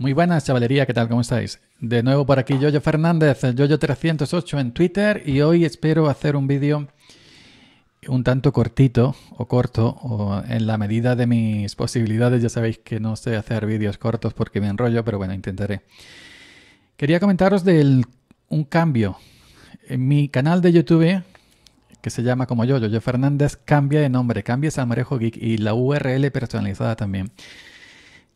Muy buenas, chavalería, ¿qué tal? ¿Cómo estáis? De nuevo por aquí, Yoyo Fernández, Yoyo308 en Twitter, y hoy espero hacer un vídeo un tanto cortito o corto, o en la medida de mis posibilidades. Ya sabéis que no sé hacer vídeos cortos porque me enrollo, pero bueno, intentaré. Quería comentaros de un cambio. En mi canal de YouTube, que se llama como yo, Yoyo Fernández, cambia de nombre, cambia a Marejo Geek y la URL personalizada también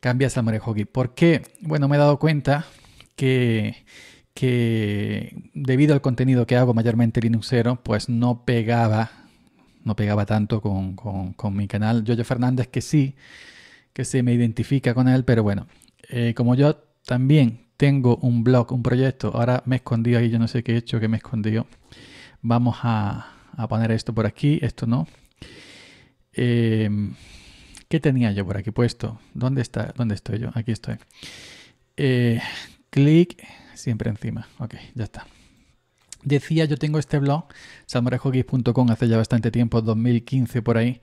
cambias al Marejogi. ¿Por qué? Bueno, me he dado cuenta que, que debido al contenido que hago mayormente Linuxero, pues no pegaba, no pegaba tanto con, con, mi canal. Yoyo Fernández que sí, que se me identifica con él, pero bueno, eh, como yo también tengo un blog, un proyecto, ahora me he escondido ahí, yo no sé qué he hecho, que me he escondido. Vamos a, a poner esto por aquí, esto no. Eh, ¿Qué tenía yo por aquí puesto? ¿Dónde, está, dónde estoy yo? Aquí estoy. Eh, clic siempre encima. Ok, ya está. Decía, yo tengo este blog, salmorejogis.com, hace ya bastante tiempo, 2015 por ahí.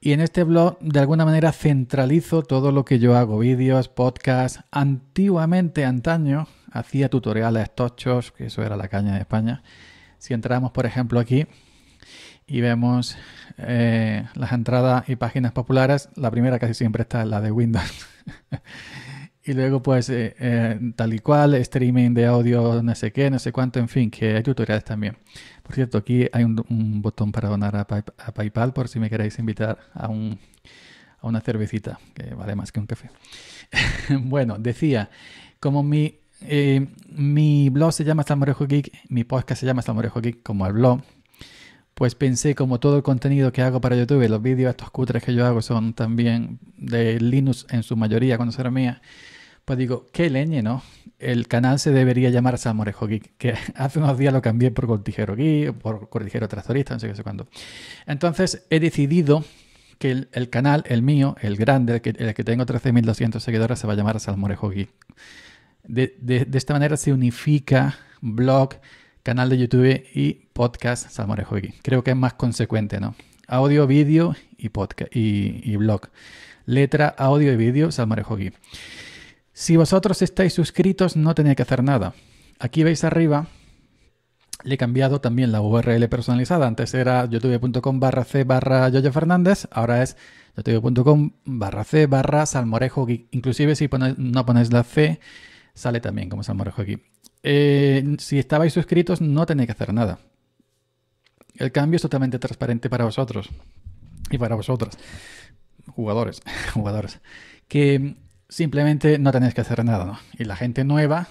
Y en este blog, de alguna manera, centralizo todo lo que yo hago, vídeos, podcasts. Antiguamente, antaño, hacía tutoriales tochos, que eso era la caña de España. Si entramos, por ejemplo, aquí, y vemos eh, las entradas y páginas populares, la primera casi siempre está la de Windows. y luego pues eh, eh, tal y cual, streaming de audio, no sé qué, no sé cuánto, en fin, que hay tutoriales también. Por cierto, aquí hay un, botón para donar a, PayPal por si me queréis invitar a, una cervecita, que vale más que un café. bueno, decía, como mi, mi blog se llama Salmorejo Geek, mi podcast se llama Salmorejo Geek como el blog, pues pensé como todo el contenido que hago para YouTube, los vídeos estos cutres que yo hago son también de Linux en su mayoría, cuando será mía, pues digo, qué leñe, ¿no? El canal se debería llamar Salmorejo Geek, que hace unos días lo cambié por Cortijero Geek, por Cortijero Trastorista. no sé qué sé cuándo. Entonces he decidido que el, canal, el mío, el grande, el que, tengo 13.200 seguidores, se va a llamar Salmorejo Geek. de esta manera se unifica blog, canal de YouTube y podcast Salmorejo Vicky. Creo que es más consecuente, ¿no? Audio, vídeo y podcast y, blog. Letra, audio y vídeo Salmorejo Vicky. Si vosotros estáis suscritos, no tenéis que hacer nada. Aquí veis arriba, le he cambiado también la URL personalizada. Antes era youtube.com barra C barra Yoya Fernández. Ahora es youtube.com barra C barra Salmorejo Geek. Inclusive si no ponéis la C, sale también como salmorejo aquí. Eh, si estabais suscritos, no tenéis que hacer nada. El cambio es totalmente transparente para vosotros y para vosotros, jugadores, jugadores, que simplemente no tenéis que hacer nada, Y la gente nueva,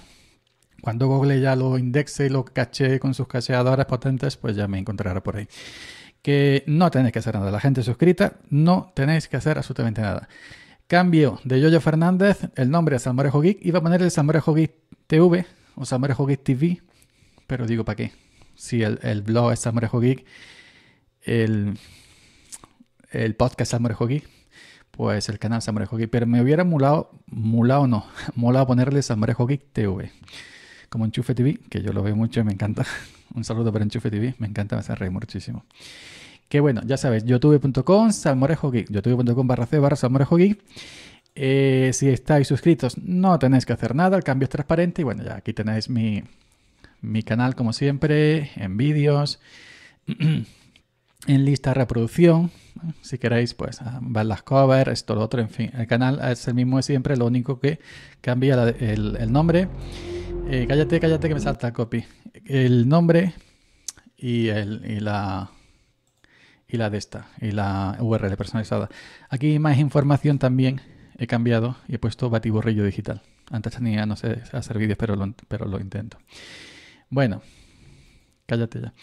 cuando Google ya lo indexe, y lo cache con sus cacheadoras potentes, pues ya me encontrará por ahí. Que no tenéis que hacer nada. La gente suscrita, no tenéis que hacer absolutamente nada. Cambio de Yoyo Fernández el nombre es Salmorejo Geek. Iba a ponerle Salmorejo Geek TV o Salmorejo Geek TV, pero digo, ¿para qué? Si el, blog es Salmorejo Geek, el, el podcast Salmorejo Geek, pues el canal Salmorejo Geek. Pero me hubiera mulado, mulado no, molado ponerle Salmorejo Geek TV. Como Enchufe TV, que yo lo veo mucho y me encanta. Un saludo para Enchufe TV, me encanta, me hace reír muchísimo. Que bueno, ya sabes, youtube.com, salmorejo youtube.com barra c barra salmorejo eh, si estáis suscritos, no tenéis que hacer nada, el cambio es transparente. Y bueno, ya aquí tenéis mi, canal, como siempre, en vídeos, en lista de reproducción. Si queréis, pues ah, ver las covers, esto, lo otro, en fin. El canal es el mismo de siempre, lo único que cambia el, nombre. Eh, cállate, cállate, que me salta copy. El nombre y la y la de esta, y la URL personalizada. Aquí más información también he cambiado y he puesto batiborrillo digital. Antes tenía, no sé, hacer vídeos, pero lo, pero lo intento. Bueno, cállate ya.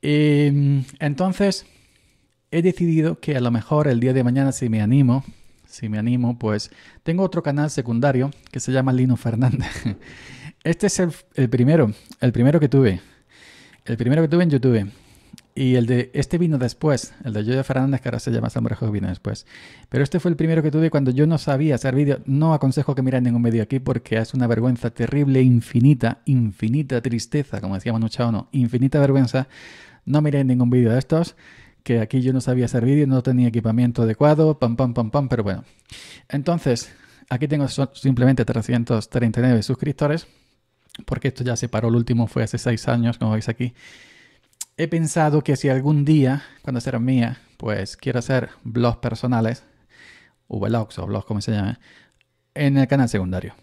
Em, entonces, he decidido que a lo mejor el día de mañana, si me animo, si me animo, pues tengo otro canal secundario que se llama Lino Fernández. Este es el primero, el primero que tuve. El primero que tuve en YouTube. Y el de este vino después, el de de Fernández, que ahora se llama Samurajo, vino después. Pero este fue el primero que tuve cuando yo no sabía hacer vídeo. No aconsejo que miren ningún vídeo aquí porque es una vergüenza terrible, infinita, infinita tristeza, como decíamos chao, no, infinita vergüenza. No miren ningún vídeo de estos, que aquí yo no sabía hacer vídeo, no tenía equipamiento adecuado, pam, pam, pam, pam, pero bueno. Entonces, aquí tengo simplemente 339 suscriptores, porque esto ya se paró, el último fue hace 6 años, como veis aquí he pensado que si algún día, cuando será mía, pues quiero hacer blogs personales, VLOGs o blogs como se llame, en el canal secundario.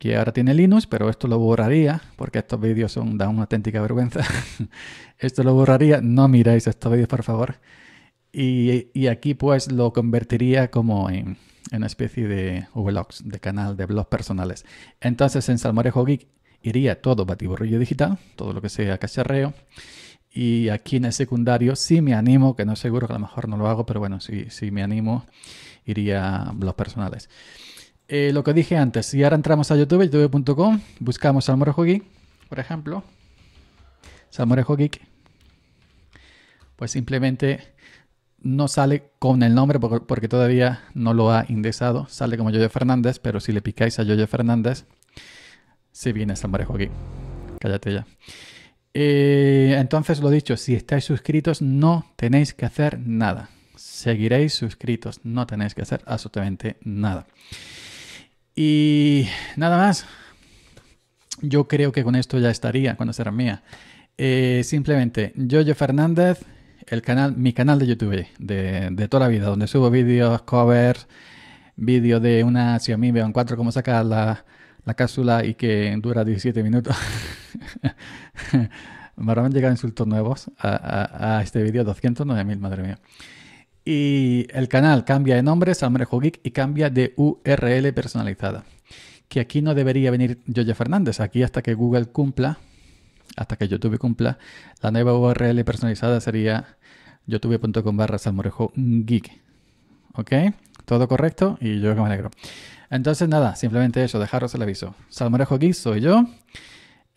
Que ahora tiene Linux, pero esto lo borraría, porque estos vídeos son, dan una auténtica vergüenza. esto lo borraría, no miráis estos vídeos por favor. Y, aquí pues lo convertiría como en, en una especie de vlogs, de canal de blogs personales. Entonces en Salmorejo Geek iría todo batiburrillo digital, todo lo que sea cacharreo. Y aquí en el secundario sí me animo, que no seguro que a lo mejor no lo hago, pero bueno, si, sí, me animo, iría a los personales. Eh, lo que dije antes, si ahora entramos a YouTube, youtube.com, buscamos Salmorejo Geek, por ejemplo. Salmorejo Geek. Pues simplemente no sale con el nombre porque todavía no lo ha indexado. Sale como Yoyo Fernández, pero si le picáis a Yoyo Fernández, se viene Salmorejo Geek. Cállate ya. Eh, entonces, lo dicho, si estáis suscritos, no tenéis que hacer nada. Seguiréis suscritos, no tenéis que hacer absolutamente nada. Y nada más. Yo creo que con esto ya estaría, cuando será mía. Eh, simplemente, Jojo Fernández, el canal, mi canal de YouTube de, toda la vida, donde subo vídeos, covers, vídeo de una Xiaomi veo 4, como saca la, la cápsula y que dura 17 minutos. me han llegado insultos nuevos a, este vídeo, 209.000, madre mía. Y el canal cambia de nombre, Salmorejo Geek, y cambia de URL personalizada. Que aquí no debería venir Yoya Fernández, aquí hasta que Google cumpla, hasta que YouTube cumpla, la nueva URL personalizada sería youtube.com barra salmorejo geek. ¿Ok? Todo correcto y yo que me alegro. Entonces nada, simplemente eso, dejaros el aviso. Salmorejo Geek soy yo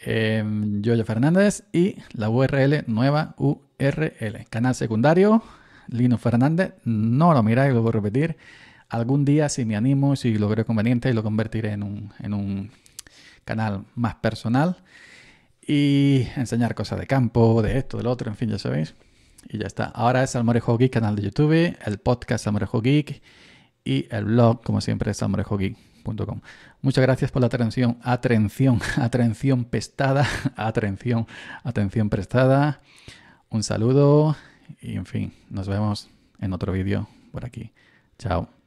eh, Yoyo Fernández y la URL nueva URL. Canal secundario, Lino Fernández. No lo miráis, lo voy a repetir. Algún día, si me animo, si lo veo conveniente, lo convertiré en un, canal más personal y enseñar cosas de campo, de esto, del otro, en fin, ya sabéis. Y ya está. Ahora es morejo Geek, canal de YouTube, el podcast Almorejo Geek y el blog, como siempre, es samurajogui.com. Muchas gracias por la atención, atención, atención prestada, atención, atención prestada. Un saludo y en fin, nos vemos en otro vídeo por aquí. Chao.